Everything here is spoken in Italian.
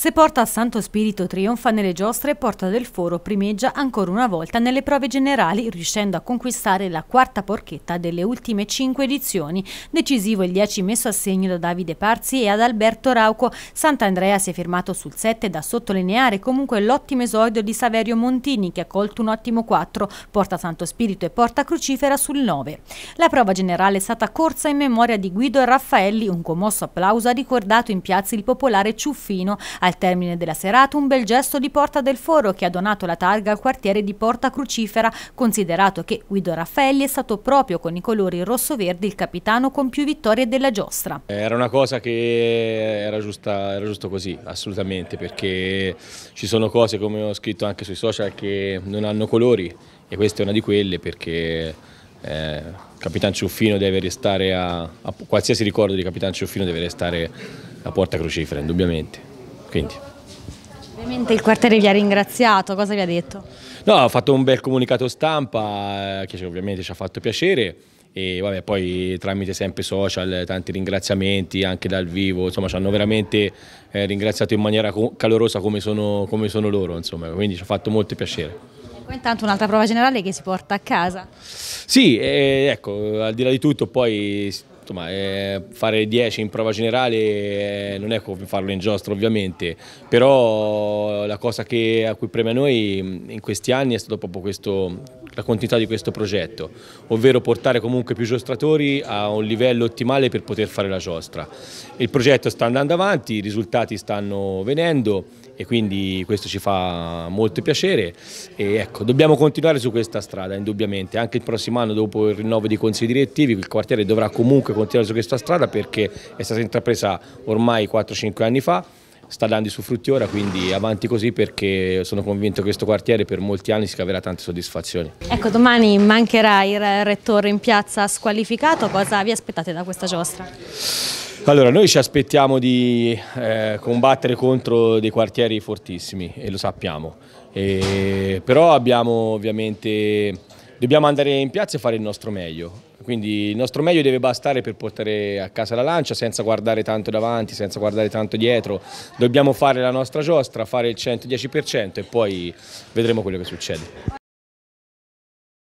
Se Porta al Santo Spirito trionfa nelle giostre, Porta del Foro primeggia ancora una volta nelle prove generali, riuscendo a conquistare la quarta porchetta delle ultime cinque edizioni. Decisivo il 10 messo a segno da Davide Parzi e ad Alberto Rauco. Sant'Andrea si è firmato sul 7 da sottolineare comunque l'ottimo esordio di Saverio Montini che ha colto un ottimo 4, Porta Santo Spirito e Porta Crucifera sul 9. La prova generale è stata corsa in memoria di Guido Raffaelli, un commosso applauso ha ricordato in piazza il popolare Ciuffino. A al termine della serata un bel gesto di Porta del Foro che ha donato la targa al quartiere di Porta Crucifera, considerato che Guido Raffaelli è stato proprio con i colori rosso-verdi il capitano con più vittorie della giostra. Era una cosa che era, giusta, era giusto così, assolutamente, perché ci sono cose come ho scritto anche sui social che non hanno colori e questa è una di quelle perché... Eh, Capitan Ciuffino deve restare a, a qualsiasi ricordo di Capitan Ciuffino deve restare a Porta Crucifera, indubbiamente. Quindi. Ovviamente il quartiere vi ha ringraziato, cosa vi ha detto? No, ha fatto un bel comunicato stampa eh, che ovviamente ci ha fatto piacere e vabbè, poi tramite sempre social tanti ringraziamenti anche dal vivo, insomma ci hanno veramente eh, ringraziato in maniera calorosa come sono, come sono loro, insomma, quindi ci ha fatto molto piacere. Ecco, intanto un'altra prova generale che si porta a casa. Sì, eh, ecco, al di là di tutto poi Certo, ma eh, fare 10 in prova generale eh, non è come farlo in giostra ovviamente, però la cosa che, a cui preme a noi in questi anni è stata proprio questo, la continuità di questo progetto, ovvero portare comunque più giostratori a un livello ottimale per poter fare la giostra. Il progetto sta andando avanti, i risultati stanno venendo e quindi questo ci fa molto piacere e ecco, dobbiamo continuare su questa strada indubbiamente, anche il prossimo anno dopo il rinnovo dei consigli direttivi il quartiere dovrà comunque continuare su questa strada perché è stata intrapresa ormai 4-5 anni fa sta dando i suoi frutti ora, quindi avanti così perché sono convinto che questo quartiere per molti anni si caverà tante soddisfazioni. Ecco, domani mancherà il rettore in piazza squalificato, cosa vi aspettate da questa giostra? Allora, noi ci aspettiamo di eh, combattere contro dei quartieri fortissimi e lo sappiamo, e, però abbiamo ovviamente, dobbiamo andare in piazza e fare il nostro meglio. Quindi il nostro meglio deve bastare per portare a casa la lancia senza guardare tanto davanti, senza guardare tanto dietro. Dobbiamo fare la nostra giostra, fare il 110% e poi vedremo quello che succede.